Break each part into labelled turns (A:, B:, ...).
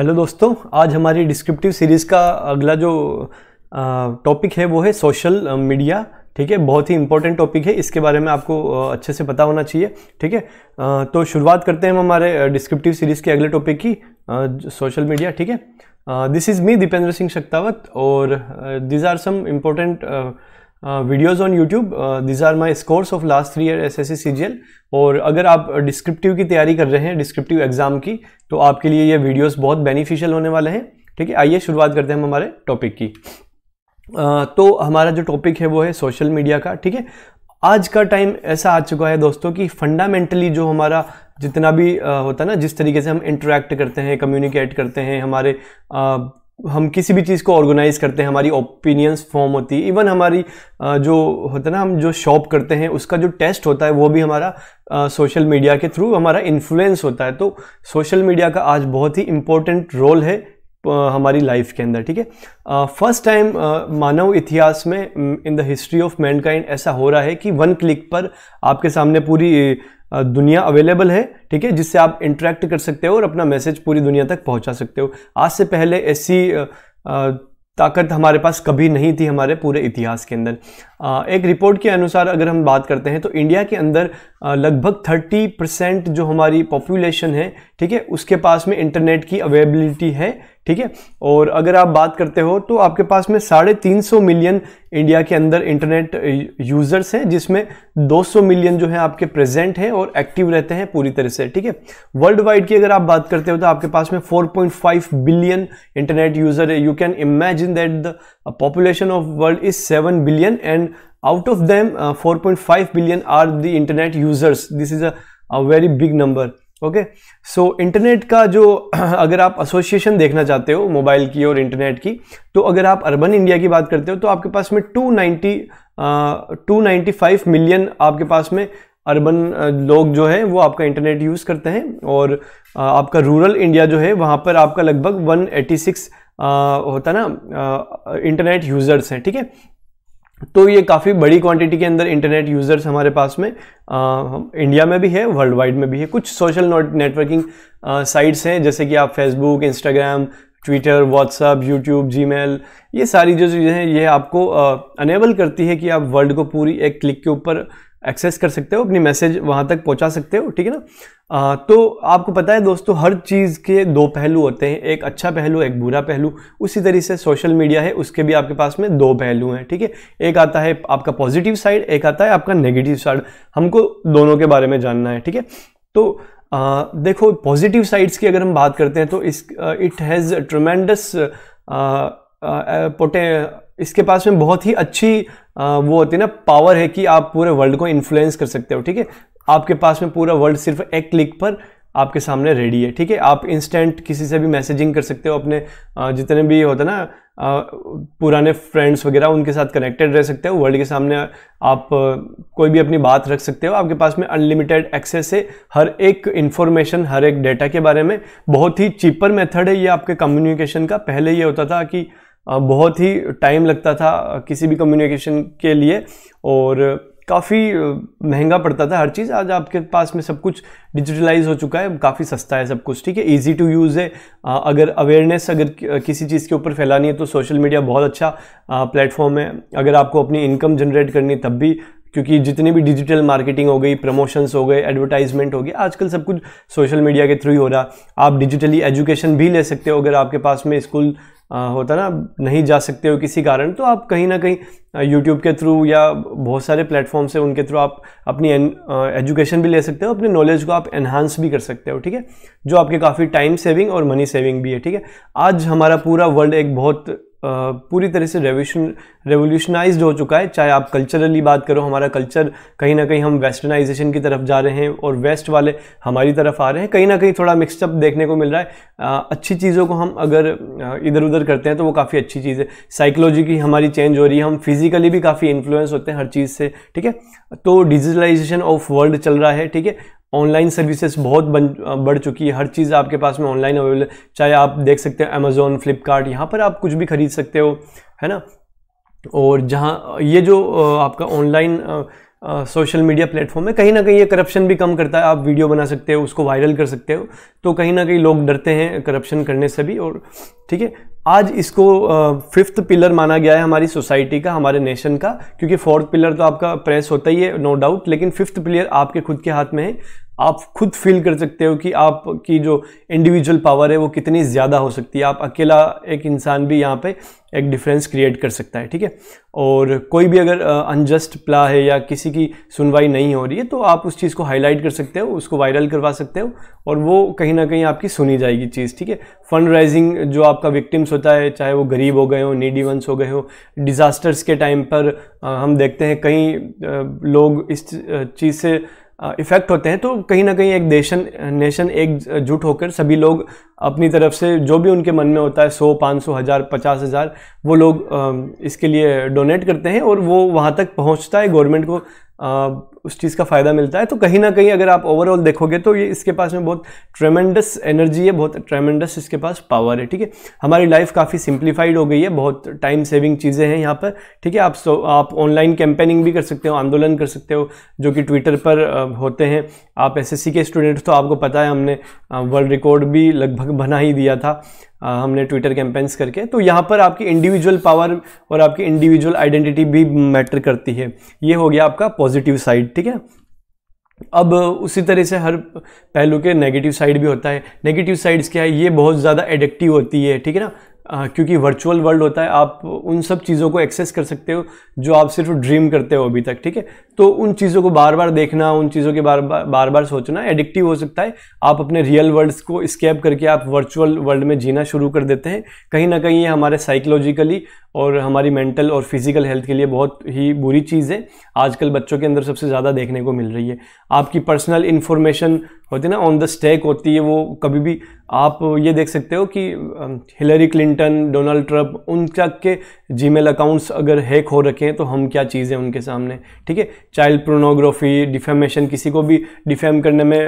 A: Hello दोस्तों आज हमारी डिस्क्रिप्टिव सीरीज़ का अगला जो टॉपिक है वो है सोशल मीडिया ठीक है बहुत ही इंपॉर्टेंट टॉपिक है इसके बारे में आपको अच्छे से पता होना चाहिए ठीक है तो शुरुआत करते हैं हम हमारे डिस्क्रिप्टिव सीरीज़ के अगले टॉपिक की सोशल मीडिया ठीक है this is me Dipendra Singh Shaktawat और these are some important videos on YouTube these are my scores of last three year SSC CGL और अगर आप डिस्क्रिप्टिव की तैयारी कर रहे हैं डिस्क्रिप्टिव एग्ज़ाम की तो आपके लिए ये वीडियोस बहुत बेनिफिशियल होने वाले हैं ठीक है आइए शुरुआत करते हैं हम हमारे टॉपिक की uh, तो हमारा जो टॉपिक है वो है सोशल मीडिया का ठीक है आज का टाइम ऐसा आ चुका है दोस्तों कि फंडामेंटली जो हमारा जितना भी uh, होता है ना जिस तरीके से हम इंटरेक्ट करते हैं कम्युनिकेट करते हैं हमारे uh, हम किसी भी चीज़ को ऑर्गेनाइज करते हैं हमारी ओपिनियंस फॉर्म होती है इवन हमारी जो होता है ना हम जो शॉप करते हैं उसका जो टेस्ट होता है वो भी हमारा सोशल मीडिया के थ्रू हमारा इन्फ्लुएंस होता है तो सोशल मीडिया का आज बहुत ही इम्पोर्टेंट रोल है हमारी लाइफ के अंदर ठीक है फर्स्ट टाइम मानव इतिहास में in the history of mankind ऐसा हो रहा है कि वन क्लिक पर आपके सामने पूरी uh, दुनिया अवेलेबल है ठीक है जिससे आप इंटरेक्ट कर सकते हो और अपना मैसेज पूरी दुनिया तक पहुंचा सकते हो आज से पहले ऐसी ताकत हमारे पास कभी नहीं थी हमारे पूरे इतिहास के अंदर एक रिपोर्ट के अनुसार अगर हम बात करते हैं तो इंडिया के अंदर लगभग 30 परसेंट जो हमारी पॉपुलेशन है ठीक है उसके पास में इंटरनेट की अवेलेबिलिटी है ठीक है और अगर आप बात करते हो तो आपके पास में साढ़े तीन सौ मिलियन इंडिया के अंदर इंटरनेट यूज़र्स हैं जिसमें 200 मिलियन जो है आपके प्रेजेंट हैं और एक्टिव रहते हैं पूरी तरह से ठीक है वर्ल्ड वाइड की अगर आप बात करते हो तो आपके पास में 4.5 बिलियन इंटरनेट यूज़र है you can imagine that the population of world is seven billion and out of them four point five billion are the internet users this is a very big number okay so internet का जो अगर आप association देखना चाहते हो mobile की और internet की तो अगर आप अर्बन इंडिया की बात करते हो तो आपके पास में 290 295 मिलियन आपके पास में अर्बन लोग जो है वो आपका इंटरनेट यूज़ करते हैं और uh, आपका रूरल इंडिया जो है वहाँ पर आपका लगभग 186 uh, होता ना इंटरनेट यूज़र्स हैं ठीक है तो ये काफ़ी बड़ी क्वांटिटी के अंदर इंटरनेट यूज़र्स हमारे पास में आ, इंडिया में भी है वर्ल्ड वाइड में भी है कुछ सोशल नेटवर्किंग साइट्स हैं जैसे कि आप Facebook Instagram Twitter WhatsApp YouTube जी ये सारी जो चीज़ें हैं ये आपको अनेबल करती है कि आप वर्ल्ड को पूरी एक क्लिक के ऊपर एक्सेस कर सकते हो अपनी मैसेज वहाँ तक पहुँचा सकते हो ठीक है ना आ, तो आपको पता है दोस्तों हर चीज़ के दो पहलू होते हैं एक अच्छा पहलू एक बुरा पहलू उसी तरीके से सोशल मीडिया है उसके भी आपके पास में दो पहलू हैं ठीक है थीके? एक आता है आपका पॉजिटिव साइड एक आता है आपका नेगेटिव साइड हमको दोनों के बारे में जानना है ठीक है तो आ, देखो पॉजिटिव साइड्स की अगर हम बात करते हैं तो इस इट हैज़ ट्रमेंडस पोटे इसके पास में बहुत ही अच्छी आ, वो होती है ना पावर है कि आप पूरे वर्ल्ड को इन्फ्लुएंस कर सकते हो ठीक है आपके पास में पूरा वर्ल्ड सिर्फ एक क्लिक पर आपके सामने रेडी है ठीक है आप इंस्टेंट किसी से भी मैसेजिंग कर सकते हो अपने जितने भी होता ना पुराने फ्रेंड्स वगैरह उनके साथ कनेक्टेड रह सकते हो वर्ल्ड के सामने आप कोई भी अपनी बात रख सकते हो आपके पास में अनलिमिटेड एक्सेस है हर एक इन्फॉर्मेशन हर एक डेटा के बारे में बहुत ही चीपर मेथड है ये आपके कम्युनिकेशन का पहले ये होता था कि बहुत ही टाइम लगता था किसी भी कम्युनिकेशन के लिए और काफ़ी महंगा पड़ता था हर चीज़ आज आपके पास में सब कुछ डिजिटलाइज हो चुका है काफ़ी सस्ता है सब कुछ ठीक है इजी टू यूज़ है अगर अवेयरनेस अगर किसी चीज़ के ऊपर फैलानी है तो सोशल मीडिया बहुत अच्छा प्लेटफॉर्म है अगर आपको अपनी इनकम जनरेट करनी तब भी क्योंकि जितने भी डिजिटल मार्केटिंग हो गई प्रमोशंस हो गए एडवर्टाइजमेंट हो गई आजकल सब कुछ सोशल मीडिया के थ्रू ही हो रहा आप डिजिटली एजुकेशन भी ले सकते हो अगर आपके पास में स्कूल होता ना नहीं जा सकते हो किसी कारण तो आप कहीं ना कहीं यूट्यूब के थ्रू या बहुत सारे प्लेटफॉर्म्स से उनके थ्रू आप अपनी एजुकेशन भी ले सकते हो अपने नॉलेज को आप एनहांस भी कर सकते हो ठीक है जो आपके काफ़ी टाइम सेविंग और मनी सेविंग भी है ठीक है आज हमारा पूरा वर्ल्ड एक बहुत पूरी तरह से रेवोल्यूशन रेवोल्यूशनाइज हो चुका है चाहे आप कल्चरली बात करो हमारा कल्चर कहीं ना कहीं हम वेस्टर्नाइजेशन की तरफ जा रहे हैं और वेस्ट वाले हमारी तरफ आ रहे हैं कहीं ना कहीं थोड़ा मिक्सअप देखने को मिल रहा है अच्छी चीज़ों को हम अगर इधर उधर करते हैं तो वो काफ़ी अच्छी चीज़ है साइकोलॉजी की हमारी चेंज हो रही है हम फिज़िकली भी काफ़ी इन्फ्लुएंस होते हैं हर चीज़ से ठीक है तो डिजिटलाइजेशन ऑफ वर्ल्ड चल रहा है ठीक है ऑनलाइन सर्विसेज बहुत बन बढ़ चुकी है हर चीज़ आपके पास में ऑनलाइन अवेलेबल चाहे आप देख सकते हो अमेज़ोन फ्लिपकार्ट यहाँ पर आप कुछ भी ख़रीद सकते हो है ना और जहाँ ये जो आपका ऑनलाइन सोशल मीडिया प्लेटफॉर्म में कहीं ना कहीं ये करप्शन भी कम करता है आप वीडियो बना सकते हो उसको वायरल कर सकते हो तो कहीं ना कहीं लोग डरते हैं करप्शन करने से भी और ठीक है आज इसको फिफ्थ पिलर माना गया है हमारी सोसाइटी का हमारे नेशन का क्योंकि फोर्थ पिलर तो आपका प्रेस होता ही है नो no डाउट लेकिन फिफ्थ पिलर आपके खुद के हाथ में है आप खुद फील कर सकते हो कि आपकी जो इंडिविजुअल पावर है वो कितनी ज़्यादा हो सकती है आप अकेला एक इंसान भी यहाँ पे एक डिफरेंस क्रिएट कर सकता है ठीक है और कोई भी अगर अनजस्ट प्ला है या किसी की सुनवाई नहीं हो रही है तो आप उस चीज़ को हाईलाइट कर सकते हो उसको वायरल करवा सकते हो और वो कहीं ना कहीं आपकी सुनी जाएगी चीज़ ठीक है फंड राइजिंग जो आपका विक्टिम्स होता है चाहे वो गरीब हो गए हो नीडी वंस हो गए हो डिज़ास्टर्स के टाइम पर हम देखते हैं कई लोग इस चीज़ से इफ़ेक्ट होते हैं तो कहीं ना कहीं एक देशन नेशन एकजुट होकर सभी लोग अपनी तरफ से जो भी उनके मन में होता है सौ पाँच सौ हज़ार पचास हज़ार वो लोग इसके लिए डोनेट करते हैं और वो वहाँ तक पहुँचता है गवर्नमेंट को उस चीज़ का फ़ायदा मिलता है तो कहीं ना कहीं अगर आप ओवरऑल देखोगे तो ये इसके पास में बहुत ट्रेमेंडस एनर्जी है बहुत ट्रेमेंडस इसके पास पावर है ठीक है हमारी लाइफ काफ़ी सिंप्लीफाइड हो गई है बहुत टाइम सेविंग चीज़ें हैं यहाँ पर ठीक है आप सो आप ऑनलाइन कैंपेनिंग भी कर सकते हो आंदोलन कर सकते हो जो कि ट्विटर पर होते हैं आप एस के स्टूडेंट्स तो आपको पता है हमने वर्ल्ड रिकॉर्ड भी लगभग बना ही दिया था हमने ट्विटर कैंपेन्स करके तो यहाँ पर आपकी इंडिविजुअल पावर और आपकी इंडिविजुअल आइडेंटिटी भी मैटर करती है ये हो गया आपका पॉजिटिव साइड ठीक है अब उसी तरह से हर पहलू के नेगेटिव साइड भी होता है नेगेटिव साइड्स क्या है ये बहुत ज़्यादा एडिक्टिव होती है ठीक है ना क्योंकि वर्चुअल वर्ल्ड होता है आप उन सब चीज़ों को एक्सेस कर सकते हो जो आप सिर्फ ड्रीम करते हो अभी तक ठीक है तो उन चीज़ों को बार बार देखना उन चीज़ों के बार बार बार बार सोचना एडिक्टिव हो सकता है आप अपने रियल वर्ल्ड को स्केप करके आप वर्चुअल वर्ल्ड में जीना शुरू कर देते हैं कहीं ना कहीं ये हमारे साइकोलॉजिकली और हमारी मेंटल और फिजिकल हेल्थ के लिए बहुत ही बुरी चीज़ है आजकल बच्चों के अंदर सबसे ज़्यादा देखने को मिल रही है आपकी पर्सनल इन्फॉर्मेशन होती है ना ऑन द स्टेक होती है वो कभी भी आप ये देख सकते हो कि हिलरी क्लिंटन डोनाल्ड ट्रंप उन तक के जीमेल अकाउंट्स अगर हैक हो रखे हैं तो हम क्या चीज़ें उनके सामने ठीक है चाइल्ड प्रोनोग्राफी डिफेमेशन किसी को भी डिफेम करने में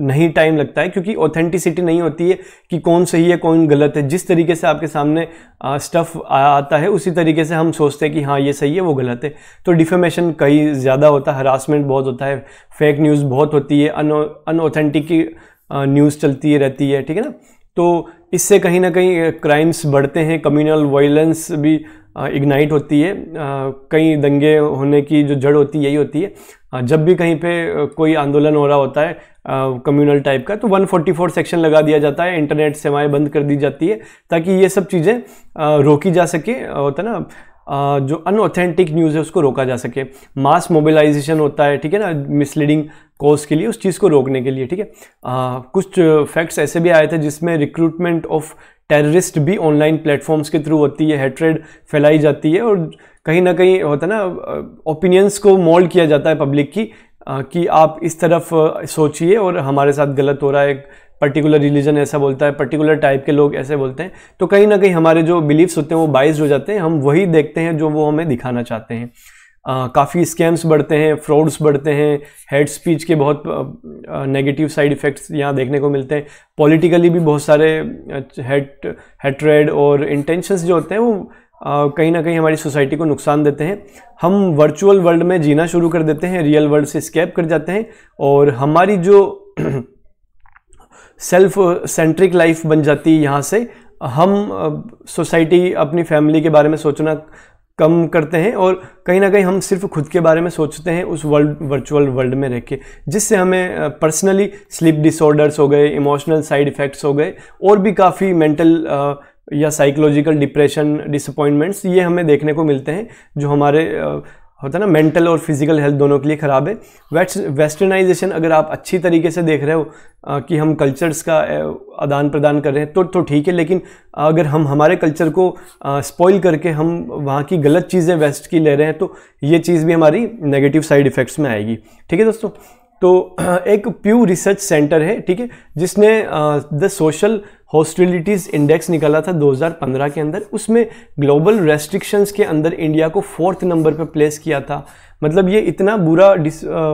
A: नहीं टाइम लगता है क्योंकि ऑथेंटिसिटी नहीं होती है कि कौन सही है कौन गलत है जिस तरीके से आपके सामने स्टफ़ आता है उसी तरीके से हम सोचते हैं कि हाँ ये सही है वो गलत है तो डिफेमेशन कई ज़्यादा होता है हरासमेंट बहुत होता है फेक न्यूज़ बहुत होती है अनऑथेंटिक न्यूज़ चलती है रहती है ठीक है ना तो इससे कहीं ना कहीं क्राइम्स बढ़ते हैं कम्युनल वायलेंस भी इग्नाइट होती है कई दंगे होने की जो जड़ होती है यही होती है जब भी कहीं पे कोई आंदोलन हो रहा होता है कम्युनल टाइप का तो 144 सेक्शन लगा दिया जाता है इंटरनेट सेवाएं बंद कर दी जाती है ताकि ये सब चीज़ें रोकी जा सके होता है ना जो अनऑथेंटिक न्यूज़ है उसको रोका जा सके मास मोबिलाइजेशन होता है ठीक है ना मिसलीडिंग कॉज के लिए उस चीज़ को रोकने के लिए ठीक है कुछ फैक्ट्स ऐसे भी आए थे जिसमें रिक्रूटमेंट ऑफ टेररिस्ट भी ऑनलाइन प्लेटफॉर्म्स के थ्रू होती है हेट्रेड फैलाई जाती है और कहीं ना कहीं होता ना ओपिनियंस को मोल्ड किया जाता है पब्लिक की कि आप इस तरफ सोचिए और हमारे साथ गलत हो रहा है पर्टिकुलर रिलीजन ऐसा बोलता है पर्टिकुलर टाइप के लोग ऐसे बोलते हैं तो कहीं ना कहीं हमारे जो बिलीव्स होते हैं वो बाइज हो जाते हैं हम वही देखते हैं जो वो हमें दिखाना चाहते हैं काफ़ी स्कैम्स बढ़ते हैं फ्रॉड्स बढ़ते हैं हेड स्पीच के बहुत नेगेटिव साइड इफ़ेक्ट्स यहाँ देखने को मिलते हैं पॉलिटिकली भी बहुत सारे हेट हेट्रेड और इंटेंशंस जो होते हैं वो कहीं ना कहीं हमारी सोसाइटी को नुकसान देते हैं हम वर्चुअल वर्ल्ड में जीना शुरू कर देते हैं रियल वर्ल्ड से स्केप कर जाते हैं और हमारी जो सेल्फ सेंट्रिक लाइफ बन जाती है यहाँ से हम सोसाइटी अपनी फैमिली के बारे में सोचना कम करते हैं और कहीं ना कहीं हम सिर्फ खुद के बारे में सोचते हैं उस वर्ल्ड वर्चुअल वर्ल्ड में रह के जिससे हमें पर्सनली स्लीप डिसऑर्डर्स हो गए इमोशनल साइड इफ़ेक्ट्स हो गए और भी काफ़ी मेंटल या साइकोलॉजिकल डिप्रेशन डिसअपॉइंटमेंट्स ये हमें देखने को मिलते हैं जो हमारे होता है ना मेंटल और फिजिकल हेल्थ दोनों के लिए ख़राब है वेस्ट वेस्टर्नाइजेशन अगर आप अच्छी तरीके से देख रहे हो आ, कि हम कल्चर्स का आदान प्रदान कर रहे हैं तो तो ठीक है लेकिन अगर हम हमारे कल्चर को स्पॉइल करके हम वहाँ की गलत चीज़ें वेस्ट की ले रहे हैं तो ये चीज़ भी हमारी नेगेटिव साइड इफ़ेक्ट्स में आएगी ठीक है दोस्तों तो एक प्यू रिसर्च सेंटर है ठीक है जिसने द सोशल हॉस्टिलिटीज़ इंडेक्स निकाला था 2015 के अंदर उसमें ग्लोबल रेस्ट्रिक्शंस के अंदर इंडिया को फोर्थ नंबर पर प्लेस किया था मतलब ये इतना बुरा डिस आ, आ,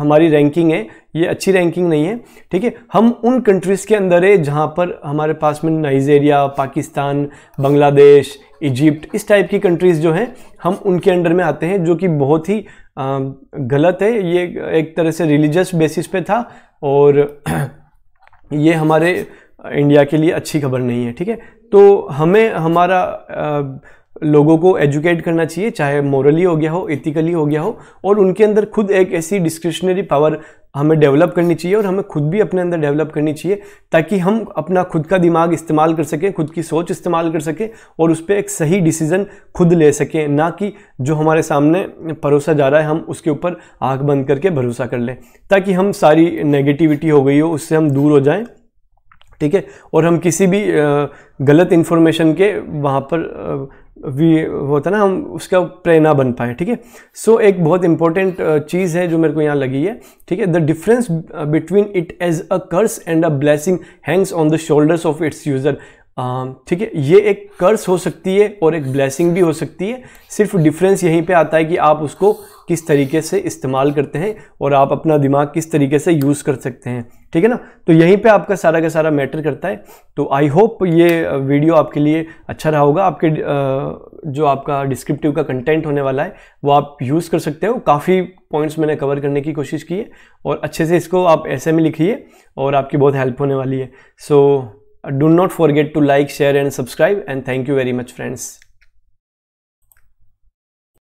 A: हमारी रैंकिंग है ये अच्छी रैंकिंग नहीं है ठीक है हम उन कंट्रीज़ के अंदर है जहाँ पर हमारे पास में नाइजेरिया पाकिस्तान बांग्लादेश इजिप्ट इस टाइप की कंट्रीज़ जो हैं हम उनके अंडर में आते हैं जो कि बहुत ही आ, गलत है ये एक तरह से रिलीजस बेसिस पे था और ये हमारे इंडिया के लिए अच्छी खबर नहीं है ठीक है तो हमें हमारा लोगों को एजुकेट करना चाहिए चाहे मॉरली हो गया हो एथिकली हो गया हो और उनके अंदर खुद एक ऐसी डिस्क्रिशनरी पावर हमें डेवलप करनी चाहिए और हमें खुद भी अपने अंदर डेवलप करनी चाहिए ताकि हम अपना खुद का दिमाग इस्तेमाल कर सकें खुद की सोच इस्तेमाल कर सकें और उस पर एक सही डिसीज़न खुद ले सकें ना कि जो हमारे सामने परोसा जा रहा है हम उसके ऊपर आँख बंद करके भरोसा कर लें ताकि हम सारी नेगेटिविटी हो गई हो उससे हम दूर हो जाएँ ठीक है और हम किसी भी गलत इन्फॉर्मेशन के वहाँ पर भी होता ना हम उसका प्रेरणा बन पाए ठीक है सो एक बहुत इंपॉर्टेंट चीज़ है जो मेरे को यहाँ लगी है ठीक है the difference between it as a curse and a blessing hangs on the shoulders of its user Um, ठीक है ये एक कर्स हो सकती है और एक ब्लेसिंग भी हो सकती है सिर्फ डिफरेंस यहीं पे आता है कि आप उसको किस तरीके से इस्तेमाल करते हैं और आप अपना दिमाग किस तरीके से यूज़ कर सकते हैं ठीक है ना तो यहीं पे आपका सारा का सारा मैटर करता है तो आई होप ये वीडियो uh, आपके लिए अच्छा रहा होगा आपके uh, जो आपका डिस्क्रिप्टिव का कंटेंट होने वाला है वो आप यूज़ कर सकते हो काफ़ी पॉइंट्स मैंने कवर करने की कोशिश की है और अच्छे से इसको आप ऐसे में लिखिए और आपकी बहुत हेल्प होने वाली है सो so, do not forget to like share and subscribe and thank you very much friends